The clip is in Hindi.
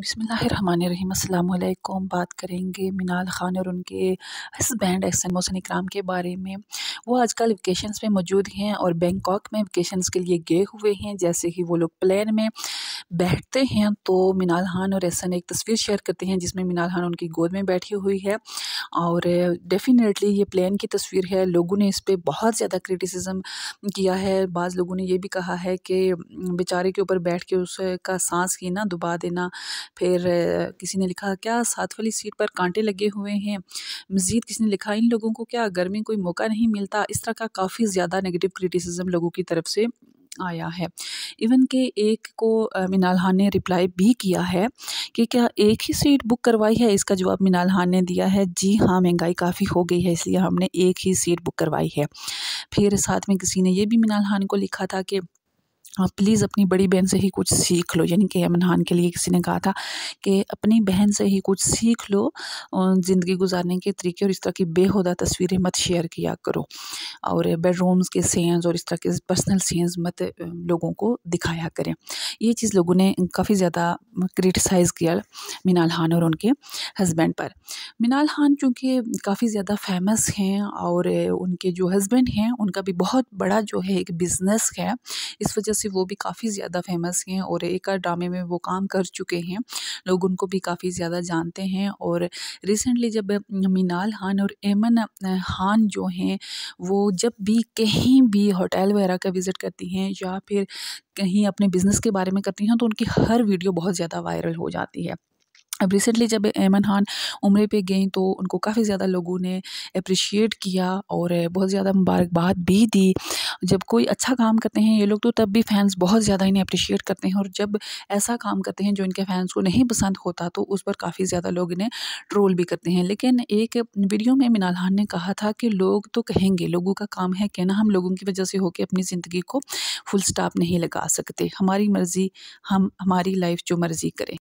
बिसमीम अल्लाम बात करेंगे मिनाल ख़ान और उनके हस्बैंड एहसन मोहसिन इकराम के बारे में वो आजकल वेकेशंस में मौजूद हैं और बैंकॉक में वेकेशंस के लिए गए हुए हैं जैसे ही वो लोग प्लेन में बैठते हैं तो मीनाल खान और एहसन एक तस्वीर शेयर करते हैं जिसमें मीनाल खान उनकी गोद में बैठी हुई है और डेफिनेटली ये प्लेन की तस्वीर है लोगों ने इस पर बहुत ज़्यादा क्रिटिसिज्म किया है बाज़ लोगों ने यह भी कहा है कि बेचारे के ऊपर बैठ के उसका सांस की ना दुबा देना फिर किसी ने लिखा क्या साथ वाली सीट पर कांटे लगे हुए हैं मज़ीद किसी ने लिखा इन लोगों को क्या गर्मी कोई मौका नहीं मिलता इस तरह का काफ़ी ज़्यादा नेगेटिव क्रिटिसिज्म लोगों की तरफ से आया है इवन के एक को मिनाल खान ने रिप्लाई भी किया है कि क्या एक ही सीट बुक करवाई है इसका जवाब मिनाल खान ने दिया है जी हाँ महंगाई काफ़ी हो गई है इसलिए हमने एक ही सीट बुक करवाई है फिर साथ में किसी ने यह भी मिनाल खान को लिखा था कि आप प्लीज़ अपनी बड़ी बहन से ही कुछ सीख लो यानी कि अमनहान के लिए किसी ने कहा था कि अपनी बहन से ही कुछ सीख लो ज़िंदगी गुजारने के तरीके और इस तरह की बेहुदा तस्वीरें मत शेयर किया करो और बेडरूम्स के सीन्स और इस तरह के पर्सनल सीन्स मत लोगों को दिखाया करें ये चीज़ लोगों ने काफ़ी ज़्यादा क्रिटिसाइज़ किया मीनाल खान और उनके हस्बैंड पर मीनाल खान चूँकि काफ़ी ज़्यादा फेमस हैं और उनके जो हस्बैंड हैं उनका भी बहुत बड़ा जो है एक बिज़नेस है इस वजह वजह से वो भी काफ़ी ज़्यादा फेमस हैं और एक ड्रामे में वो काम कर चुके हैं लोग उनको भी काफ़ी ज़्यादा जानते हैं और रिसेंटली जब मीनाल खान और एमन खान जो हैं वो जब भी कहीं भी होटल वगैरह का विज़िट करती हैं या फिर कहीं अपने बिज़नेस के बारे में करती हैं तो उनकी हर वीडियो बहुत ज़्यादा वायरल हो जाती है अब रिसेंटली जब ऐमन खान उम्र पे गई तो उनको काफ़ी ज़्यादा लोगों ने अप्रिशिएट किया और बहुत ज़्यादा मुबारकबाद भी दी जब कोई अच्छा काम करते हैं ये लोग तो तब भी फैंस बहुत ज़्यादा इन्हें अप्रिशिएट करते हैं और जब ऐसा काम करते हैं जो इनके फैंस को नहीं पसंद होता तो उस पर काफ़ी ज़्यादा लोग इन्हें ट्रोल भी करते हैं लेकिन एक वीडियो में मिनाल खान ने कहा था कि लोग तो कहेंगे लोगों का काम है कहना हम लोगों की वजह से होकर अपनी ज़िंदगी को फुल स्टाप नहीं लगा सकते हमारी मर्ज़ी हम हमारी लाइफ जो मर्ज़ी करें